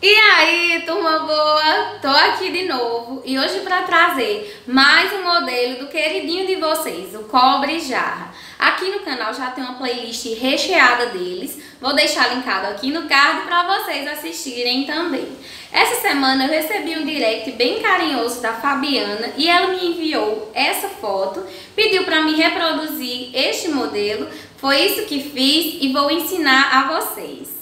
E aí, turma boa? Tô aqui de novo e hoje para trazer mais um modelo do queridinho de vocês, o cobre jarra. Aqui no canal já tem uma playlist recheada deles, vou deixar linkado aqui no card para vocês assistirem também. Essa semana eu recebi um direct bem carinhoso da Fabiana e ela me enviou essa foto, pediu para me reproduzir este modelo, foi isso que fiz e vou ensinar a vocês.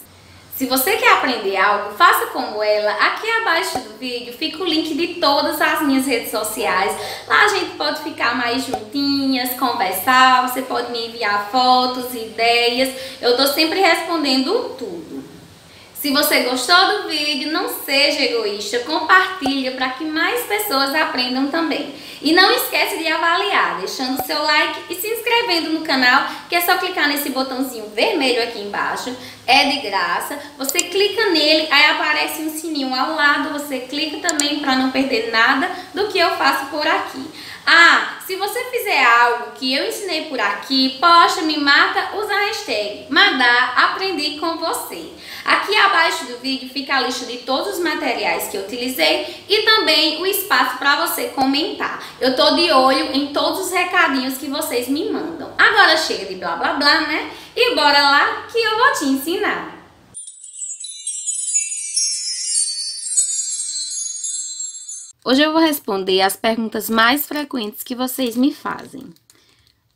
Se você quer aprender algo, faça como ela. Aqui abaixo do vídeo fica o link de todas as minhas redes sociais. Lá a gente pode ficar mais juntinhas, conversar, você pode me enviar fotos, ideias. Eu tô sempre respondendo tudo. Se você gostou do vídeo, não seja egoísta, compartilha para que mais pessoas aprendam também. E não esquece de avaliar, deixando seu like e se inscrevendo no canal, que é só clicar nesse botãozinho vermelho aqui embaixo, é de graça. Você clica nele, aí aparece um sininho ao lado, você clica também para não perder nada do que eu faço por aqui. Ah, se você fizer algo que eu ensinei por aqui, poxa, me mata, usa a hashtag Madá, aprendi com você. Aqui abaixo do vídeo fica a lista de todos os materiais que eu utilizei e também o espaço para você comentar. Eu tô de olho em todos os recadinhos que vocês me mandam. Agora chega de blá blá blá, né? E bora lá que eu vou te ensinar. Hoje eu vou responder as perguntas mais frequentes que vocês me fazem.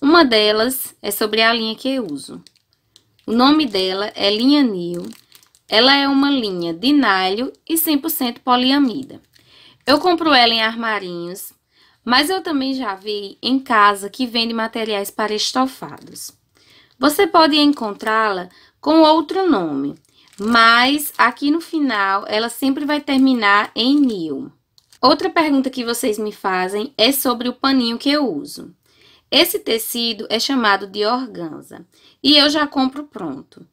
Uma delas é sobre a linha que eu uso. O nome dela é linha Nil. Ela é uma linha de nylon e 100% poliamida. Eu compro ela em armarinhos mas eu também já vi em casa que vende materiais para estofados. Você pode encontrá-la com outro nome, mas aqui no final ela sempre vai terminar em nil. Outra pergunta que vocês me fazem é sobre o paninho que eu uso. Esse tecido é chamado de organza e eu já compro pronto.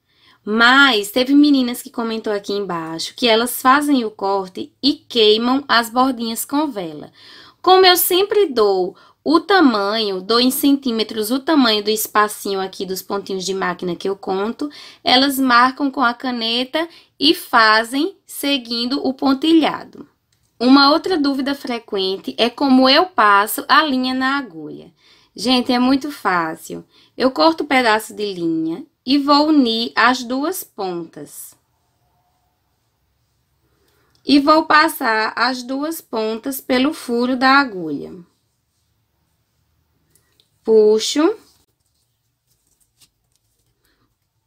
Mas teve meninas que comentou aqui embaixo que elas fazem o corte e queimam as bordinhas com vela. Como eu sempre dou o tamanho, dou em centímetros o tamanho do espacinho aqui dos pontinhos de máquina que eu conto, elas marcam com a caneta e fazem seguindo o pontilhado. Uma outra dúvida frequente é como eu passo a linha na agulha. Gente, é muito fácil. Eu corto o um pedaço de linha e vou unir as duas pontas e vou passar as duas pontas pelo furo da agulha. Puxo.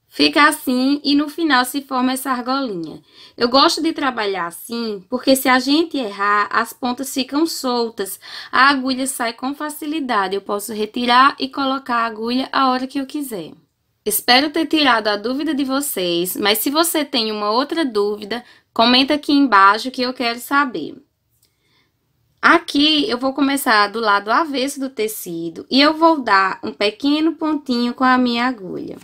Fica assim e no final se forma essa argolinha. Eu gosto de trabalhar assim, porque se a gente errar, as pontas ficam soltas, a agulha sai com facilidade. Eu posso retirar e colocar a agulha a hora que eu quiser. Espero ter tirado a dúvida de vocês, mas se você tem uma outra dúvida, comenta aqui embaixo que eu quero saber. Aqui eu vou começar do lado avesso do tecido e eu vou dar um pequeno pontinho com a minha agulha.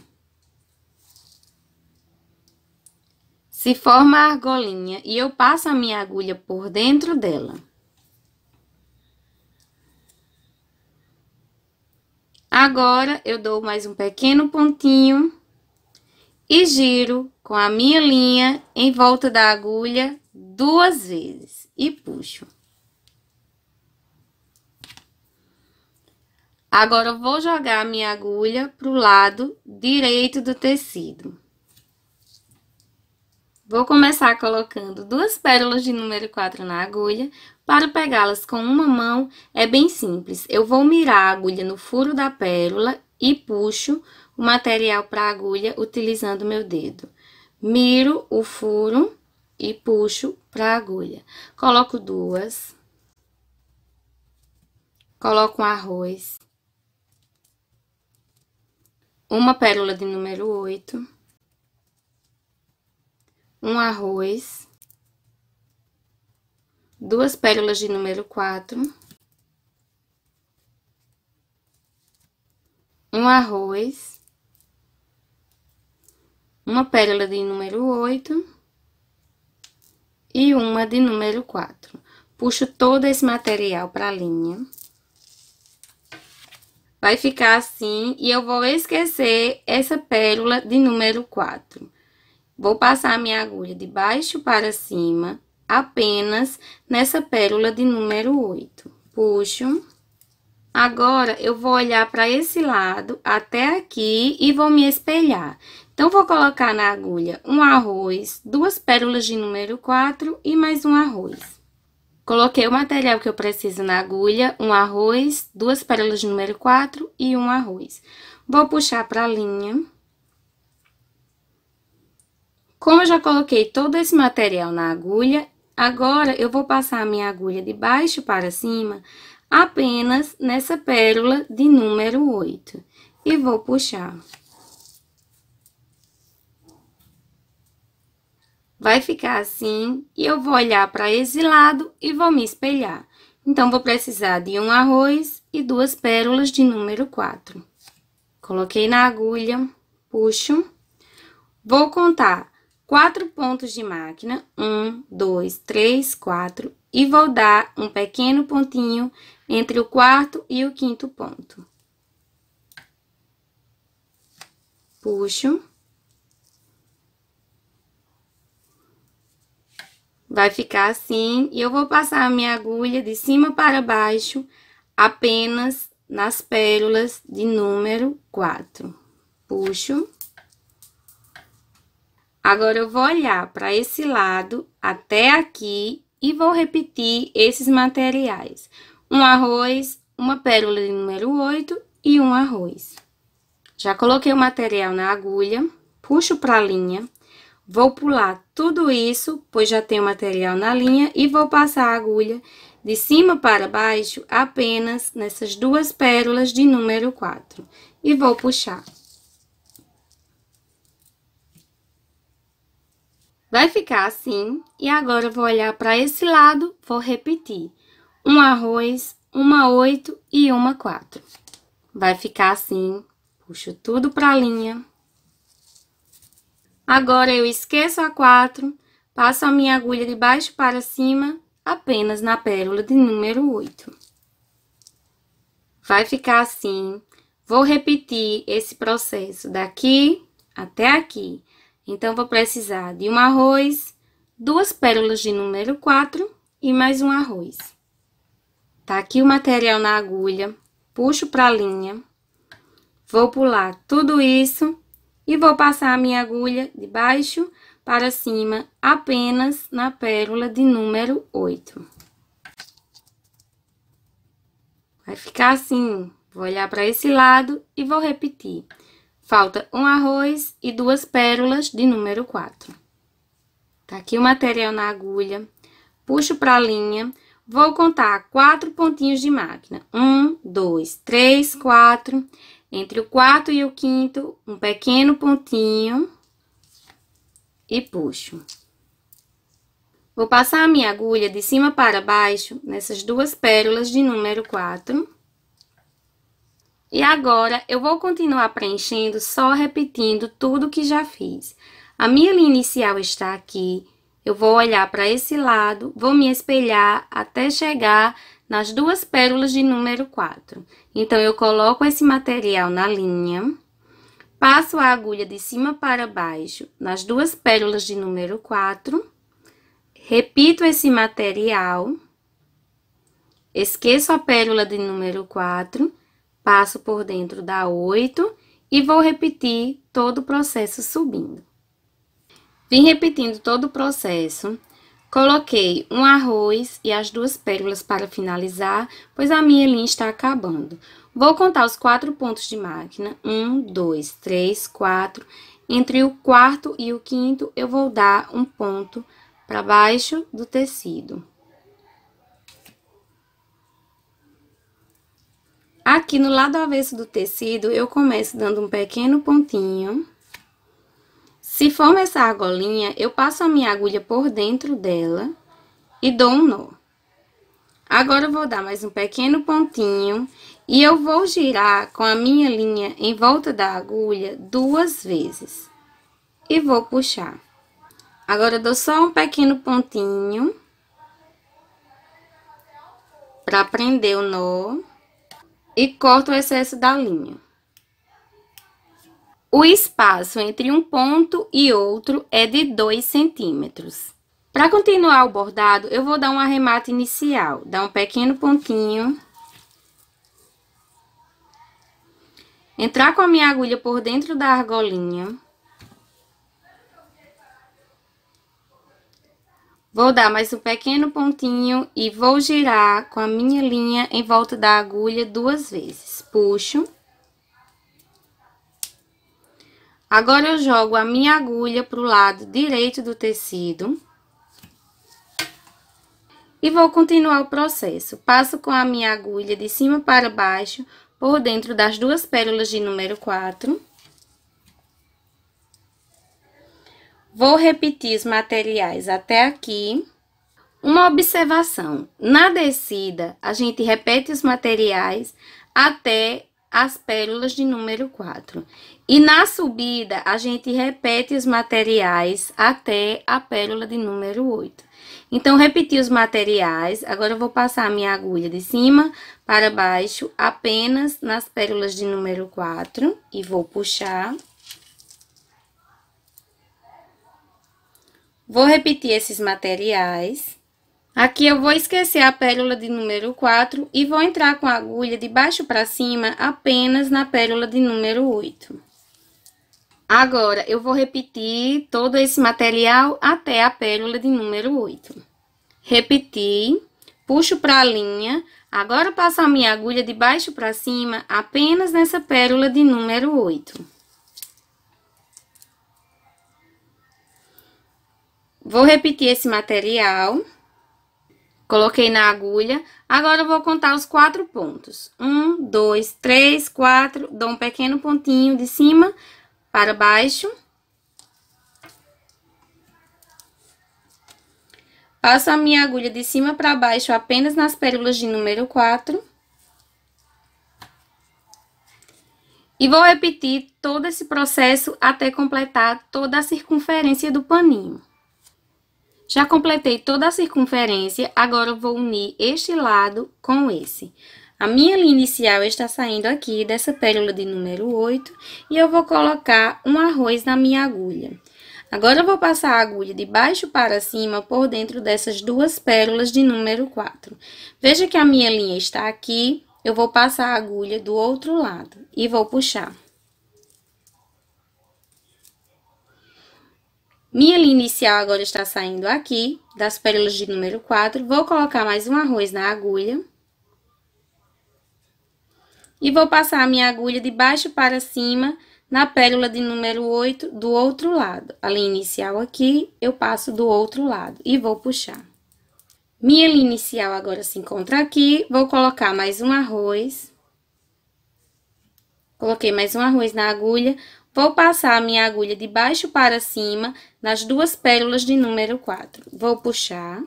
Se forma a argolinha e eu passo a minha agulha por dentro dela. Agora, eu dou mais um pequeno pontinho e giro com a minha linha em volta da agulha duas vezes e puxo. Agora, eu vou jogar a minha agulha para o lado direito do tecido. Vou começar colocando duas pérolas de número 4 na agulha. Para pegá-las com uma mão, é bem simples. Eu vou mirar a agulha no furo da pérola e puxo o material para a agulha utilizando meu dedo. Miro o furo e puxo para a agulha. Coloco duas. Coloco um arroz. Uma pérola de número 8 um arroz, duas pérolas de número 4, um arroz, uma pérola de número 8 e uma de número 4. Puxo todo esse material para a linha. Vai ficar assim e eu vou esquecer essa pérola de número 4. Vou passar a minha agulha de baixo para cima, apenas nessa pérola de número 8. Puxo. Agora, eu vou olhar para esse lado até aqui e vou me espelhar. Então, vou colocar na agulha um arroz, duas pérolas de número 4 e mais um arroz. Coloquei o material que eu preciso na agulha, um arroz, duas pérolas de número 4 e um arroz. Vou puxar para a linha. Como eu já coloquei todo esse material na agulha, agora eu vou passar a minha agulha de baixo para cima apenas nessa pérola de número 8. E vou puxar. Vai ficar assim e eu vou olhar para esse lado e vou me espelhar. Então, vou precisar de um arroz e duas pérolas de número 4. Coloquei na agulha, puxo. Vou contar quatro pontos de máquina, um, dois, três, quatro, e vou dar um pequeno pontinho entre o quarto e o quinto ponto. Puxo. Vai ficar assim, e eu vou passar a minha agulha de cima para baixo, apenas nas pérolas de número 4. Puxo. Agora, eu vou olhar para esse lado até aqui e vou repetir esses materiais. Um arroz, uma pérola de número 8 e um arroz. Já coloquei o material na agulha, puxo para a linha, vou pular tudo isso, pois já tem o material na linha, e vou passar a agulha de cima para baixo apenas nessas duas pérolas de número 4. E vou puxar. Vai ficar assim e agora vou olhar para esse lado, vou repetir. Um arroz, uma oito e uma quatro. Vai ficar assim, puxo tudo para a linha. Agora eu esqueço a quatro, passo a minha agulha de baixo para cima, apenas na pérola de número oito. Vai ficar assim. Vou repetir esse processo daqui até aqui. Então, vou precisar de um arroz, duas pérolas de número 4 e mais um arroz. Tá aqui o material na agulha, puxo para a linha, vou pular tudo isso e vou passar a minha agulha de baixo para cima apenas na pérola de número 8. Vai ficar assim, vou olhar para esse lado e vou repetir. Falta um arroz e duas pérolas de número 4. Tá aqui o material na agulha. Puxo para a linha. Vou contar quatro pontinhos de máquina. Um, dois, três, quatro. Entre o quarto e o quinto, um pequeno pontinho. E puxo. Vou passar a minha agulha de cima para baixo nessas duas pérolas de número 4. E agora eu vou continuar preenchendo só repetindo tudo que já fiz. A minha linha inicial está aqui, eu vou olhar para esse lado, vou me espelhar até chegar nas duas pérolas de número 4. Então, eu coloco esse material na linha, passo a agulha de cima para baixo nas duas pérolas de número 4, repito esse material, esqueço a pérola de número 4 passo por dentro da 8 e vou repetir todo o processo subindo. Vim repetindo todo o processo, coloquei um arroz e as duas pérolas para finalizar, pois a minha linha está acabando. Vou contar os quatro pontos de máquina, um, dois, três, quatro. Entre o quarto e o quinto, eu vou dar um ponto para baixo do tecido. Aqui no lado avesso do tecido, eu começo dando um pequeno pontinho. Se for essa argolinha, eu passo a minha agulha por dentro dela e dou um nó. Agora, eu vou dar mais um pequeno pontinho e eu vou girar com a minha linha em volta da agulha duas vezes. E vou puxar. Agora, eu dou só um pequeno pontinho para prender o nó e corta o excesso da linha. O espaço entre um ponto e outro é de 2 centímetros. Para continuar o bordado, eu vou dar um arremate inicial, dar um pequeno pontinho. Entrar com a minha agulha por dentro da argolinha. Vou dar mais um pequeno pontinho e vou girar com a minha linha em volta da agulha duas vezes. Puxo. Agora, eu jogo a minha agulha pro lado direito do tecido. E vou continuar o processo. Passo com a minha agulha de cima para baixo, por dentro das duas pérolas de número 4. Vou repetir os materiais até aqui. Uma observação: na descida, a gente repete os materiais até as pérolas de número 4. E na subida, a gente repete os materiais até a pérola de número 8. Então, repeti os materiais. Agora, eu vou passar a minha agulha de cima para baixo apenas nas pérolas de número 4 e vou puxar. Vou repetir esses materiais. Aqui eu vou esquecer a pérola de número 4 e vou entrar com a agulha de baixo para cima apenas na pérola de número 8. Agora, eu vou repetir todo esse material até a pérola de número 8. Repeti, puxo para a linha, agora passo a minha agulha de baixo para cima apenas nessa pérola de número 8. Vou repetir esse material. Coloquei na agulha. Agora, eu vou contar os quatro pontos. Um, dois, três, quatro. Dou um pequeno pontinho de cima para baixo. Passo a minha agulha de cima para baixo apenas nas pérolas de número 4. E vou repetir todo esse processo até completar toda a circunferência do paninho. Já completei toda a circunferência, agora vou unir este lado com esse. A minha linha inicial está saindo aqui dessa pérola de número 8 e eu vou colocar um arroz na minha agulha. Agora vou passar a agulha de baixo para cima por dentro dessas duas pérolas de número 4. Veja que a minha linha está aqui, eu vou passar a agulha do outro lado e vou puxar. Minha linha inicial agora está saindo aqui, das pérolas de número 4. Vou colocar mais um arroz na agulha. E vou passar a minha agulha de baixo para cima na pérola de número 8 do outro lado. A linha inicial aqui, eu passo do outro lado e vou puxar. Minha linha inicial agora se encontra aqui, vou colocar mais um arroz. Coloquei mais um arroz na agulha, Vou passar a minha agulha de baixo para cima nas duas pérolas de número 4. Vou puxar.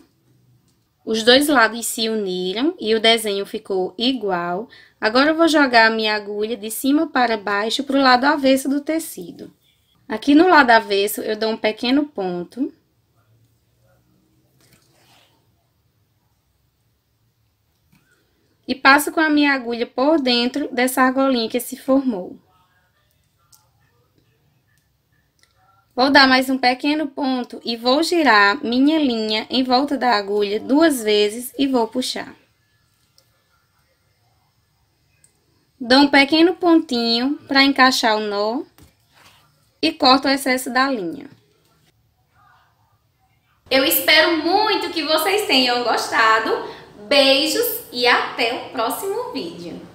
Os dois lados se uniram e o desenho ficou igual. Agora, eu vou jogar a minha agulha de cima para baixo para o lado avesso do tecido. Aqui no lado avesso, eu dou um pequeno ponto. E passo com a minha agulha por dentro dessa argolinha que se formou. Vou dar mais um pequeno ponto e vou girar minha linha em volta da agulha duas vezes e vou puxar. Dou um pequeno pontinho para encaixar o nó e corto o excesso da linha. Eu espero muito que vocês tenham gostado. Beijos e até o próximo vídeo.